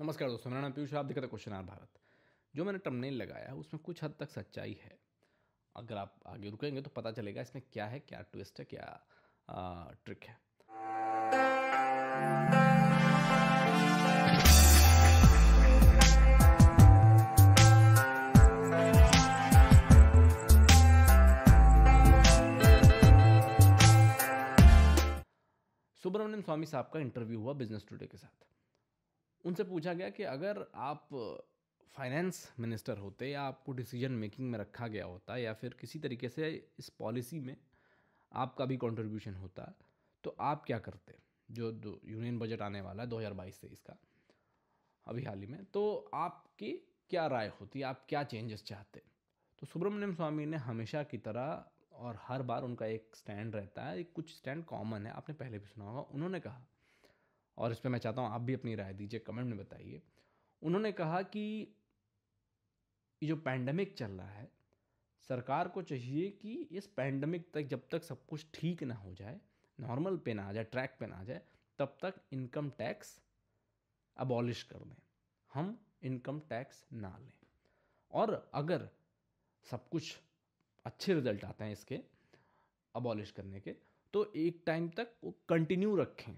नमस्कार दोस्तों मेरा नाम पीयूष आप देखा क्वेश्चन आर भारत जो मैंने टमनेल लगाया है उसमें कुछ हद तक सच्चाई है अगर आप आगे रुकेंगे तो पता चलेगा इसमें क्या है क्या ट्विस्ट है क्या आ, ट्रिक है सुब्रमण्यम स्वामी साहब का इंटरव्यू हुआ बिजनेस टुडे के साथ उनसे पूछा गया कि अगर आप फाइनेंस मिनिस्टर होते या आपको डिसीजन मेकिंग में रखा गया होता या फिर किसी तरीके से इस पॉलिसी में आपका भी कंट्रीब्यूशन होता तो आप क्या करते जो यूनियन बजट आने वाला है दो हज़ार बाईस से इसका अभी हाल ही में तो आपकी क्या राय होती आप क्या चेंजेस चाहते तो सुब्रमण्यम स्वामी ने हमेशा की तरह और हर बार उनका एक स्टैंड रहता है कुछ स्टैंड कॉमन है आपने पहले भी सुना होगा उन्होंने कहा और इस पर मैं चाहता हूँ आप भी अपनी राय दीजिए कमेंट में बताइए उन्होंने कहा कि ये जो पैंडमिक चल रहा है सरकार को चाहिए कि इस पैंडमिक तक जब तक सब कुछ ठीक ना हो जाए नॉर्मल पे ना आ जाए ट्रैक पे ना आ जाए तब तक इनकम टैक्स अबॉलिश कर दें हम इनकम टैक्स ना लें और अगर सब कुछ अच्छे रिजल्ट आते हैं इसके अबॉलिश करने के तो एक टाइम तक वो कंटिन्यू रखें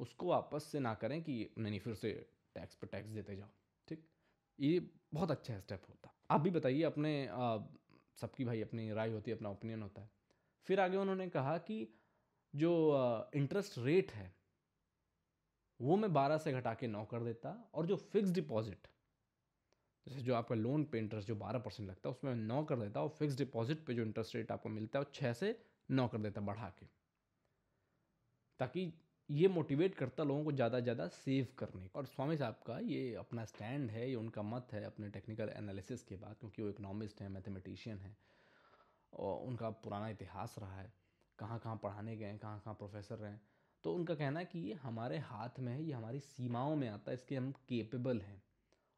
उसको आपस से ना करें कि नहीं नहीं फिर से टैक्स पर टैक्स देते जाओ ठीक ये बहुत अच्छा स्टेप होता आप भी बताइए अपने सबकी भाई अपनी राय होती है अपना ओपिनियन होता है फिर आगे उन्होंने कहा कि जो इंटरेस्ट रेट है वो मैं बारह से घटा के नौ कर देता और जो फिक्स डिपॉजिट जैसे जो आपका लोन पे इंटरेस्ट जो बारह परसेंट लगता है उसमें मैं नौ कर देता और फिक्स डिपॉजिट पे जो इंटरेस्ट रेट आपको मिलता है वो छः से नौ कर देता बढ़ा के ताकि ये मोटिवेट करता लोगों को ज़्यादा ज़्यादा सेव करने और स्वामी साहब का ये अपना स्टैंड है ये उनका मत है अपने टेक्निकल एनालिसिस के बाद क्योंकि वो इकोनॉमिस्ट हैं मैथमेटिशियन हैं और उनका पुराना इतिहास रहा है कहाँ कहाँ पढ़ाने गए हैं कहाँ कहाँ प्रोफेसर रहे हैं तो उनका कहना है कि ये हमारे हाथ में है ये हमारी सीमाओं में आता है इसके हम केपेबल हैं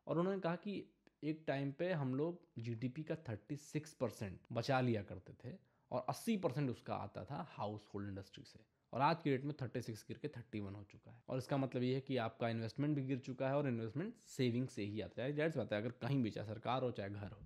और उन्होंने कहा कि एक टाइम पे हम लोग जीडीपी का 36 परसेंट बचा लिया करते थे और 80 परसेंट उसका आता था हाउस होल्ड इंडस्ट्री से और आज की डेट में 36 गिर के 31 हो चुका है और इसका मतलब ये है कि आपका इन्वेस्टमेंट भी गिर चुका है और इन्वेस्टमेंट सेविंग से ही आता है जैसे बात है अगर कहीं भी चाहे सरकार हो चाहे घर हो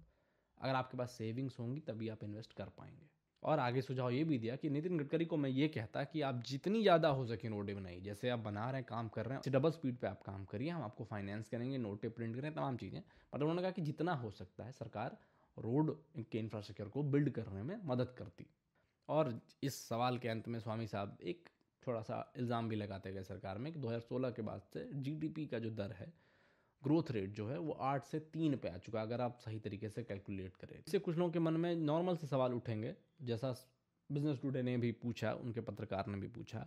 अगर आपके पास सेविंग्स होंगी तभी आप इन्वेस्ट कर पाएंगे और आगे सुझाव ये भी दिया कि नितिन गडकरी को मैं ये कहता कि आप जितनी ज़्यादा हो सके नोटें बनाइए जैसे आप बना रहे हैं काम कर रहे हैं डबल स्पीड पर आप काम करिए हम आपको फाइनेंस करेंगे नोटें प्रिंट करें तमाम चीज़ें मतलब उन्होंने कहा कि जितना हो सकता है सरकार रोड के इंफ्रास्ट्रक्चर को बिल्ड करने में मदद करती और इस सवाल के अंत में स्वामी साहब एक थोड़ा सा इल्ज़ाम भी लगाते गए सरकार में कि 2016 के बाद से जीडीपी का जो दर है ग्रोथ रेट जो है वो आठ से तीन पे आ चुका है अगर आप सही तरीके से कैलकुलेट करें इससे कुछ लोगों के मन में नॉर्मल से सवाल उठेंगे जैसा बिजनेस टूडे ने भी पूछा उनके पत्रकार ने भी पूछा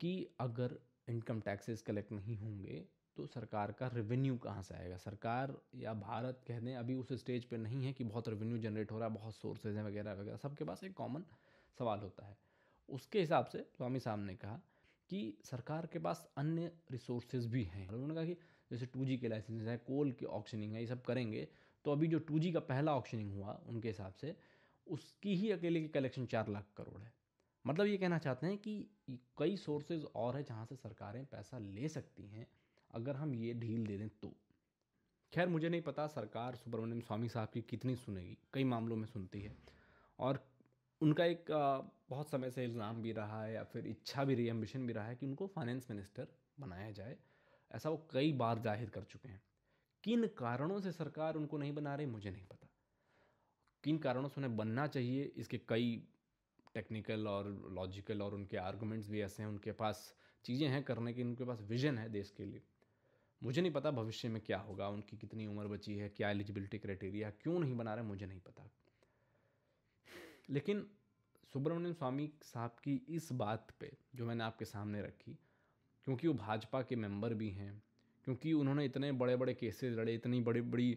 कि अगर इनकम टैक्सेस कलेक्ट नहीं होंगे तो सरकार का रेवेन्यू कहाँ से आएगा सरकार या भारत कह दें अभी उस स्टेज पे नहीं है कि बहुत रेवेन्यू जनरेट हो रहा है बहुत सोर्सेज हैं वगैरह वगैरह सबके पास एक कॉमन सवाल होता है उसके हिसाब से स्वामी साहब ने कहा कि सरकार के पास अन्य रिसोर्सेज भी हैं उन्होंने कहा कि जैसे टू के लाइसेंस है कोल की ऑक्शनिंग है ये सब करेंगे तो अभी जो टू का पहला ऑक्शनिंग हुआ उनके हिसाब से उसकी ही अकेले की कलेक्शन चार लाख करोड़ है मतलब ये कहना चाहते हैं कि कई सोर्सेज और हैं जहाँ से सरकारें पैसा ले सकती हैं अगर हम ये ढील दे दें तो खैर मुझे नहीं पता सरकार सुब्रमण्यम स्वामी साहब की कितनी सुनेगी कई मामलों में सुनती है और उनका एक बहुत समय से इल्ज़ाम भी रहा है या फिर इच्छा भी रही एम्बिशन भी रहा है कि उनको फाइनेंस मिनिस्टर बनाया जाए ऐसा वो कई बार जाहिर कर चुके हैं किन कारणों से सरकार उनको नहीं बना रही मुझे नहीं पता किन कारणों से उन्हें बनना चाहिए इसके कई टेक्निकल और लॉजिकल और उनके आर्गूमेंट्स भी ऐसे हैं उनके पास चीज़ें हैं करने की उनके पास विजन है देश के लिए मुझे नहीं पता भविष्य में क्या होगा उनकी कितनी उम्र बची है क्या एलिजिबिलिटी क्राइटेरिया क्यों नहीं बना रहे मुझे नहीं पता लेकिन सुब्रमण्यम स्वामी साहब की इस बात पे जो मैंने आपके सामने रखी क्योंकि वो भाजपा के मेंबर भी हैं क्योंकि उन्होंने इतने बड़े बड़े केसेस लड़े इतनी बड़ी बड़ी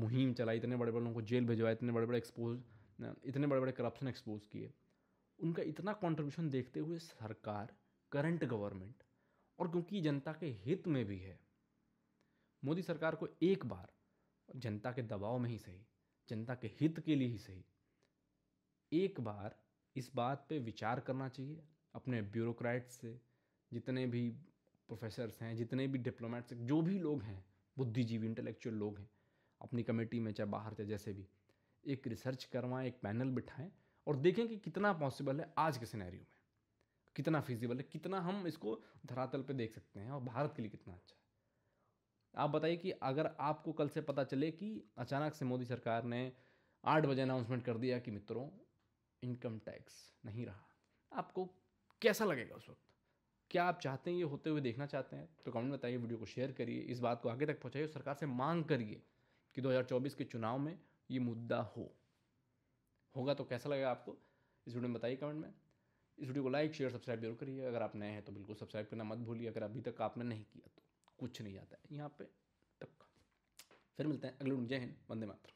मुहिम चलाई इतने बड़े बड़े लोगों को जेल भिजवाए इतने बड़े बड़े एक्सपोज इतने बड़े बड़े करप्शन एक्सपोज किए उनका इतना कॉन्ट्रीब्यूशन देखते हुए सरकार करंट गवर्नमेंट और क्योंकि जनता के हित में भी है मोदी सरकार को एक बार जनता के दबाव में ही सही जनता के हित के लिए ही सही एक बार इस बात पे विचार करना चाहिए अपने ब्यूरोक्रेट्स से जितने भी प्रोफेसर्स हैं जितने भी डिप्लोमेट्स जो भी लोग हैं बुद्धिजीवी इंटेलेक्चुअल लोग हैं अपनी कमेटी में चाहे बाहर चाहे जैसे भी एक रिसर्च करवाएं एक पैनल बिठाएं और देखें कि कितना पॉसिबल है आज के सिनेरियो में कितना फिजिबल है कितना हम इसको धरातल पे देख सकते हैं और भारत के लिए कितना अच्छा है आप बताइए कि अगर आपको कल से पता चले कि अचानक से मोदी सरकार ने आठ बजे अनाउंसमेंट कर दिया कि मित्रों इनकम टैक्स नहीं रहा आपको कैसा लगेगा उस वक्त क्या आप चाहते हैं ये होते हुए देखना चाहते हैं तो कमेंट में बताइए वीडियो को शेयर करिए इस बात को आगे तक पहुँचाइए सरकार से मांग करिए कि 2024 के चुनाव में ये मुद्दा हो होगा तो कैसा लगेगा आपको इस वीडियो में बताइए कमेंट में इस वीडियो को लाइक शेयर सब्सक्राइब जरूर करिए अगर आप नए हैं तो बिल्कुल सब्सक्राइब करना मत भूलिए अगर अभी तक आपने नहीं किया कुछ नहीं आता है यहाँ पे तक फिर मिलते हैं अगले जय हिंद वंदे मातरम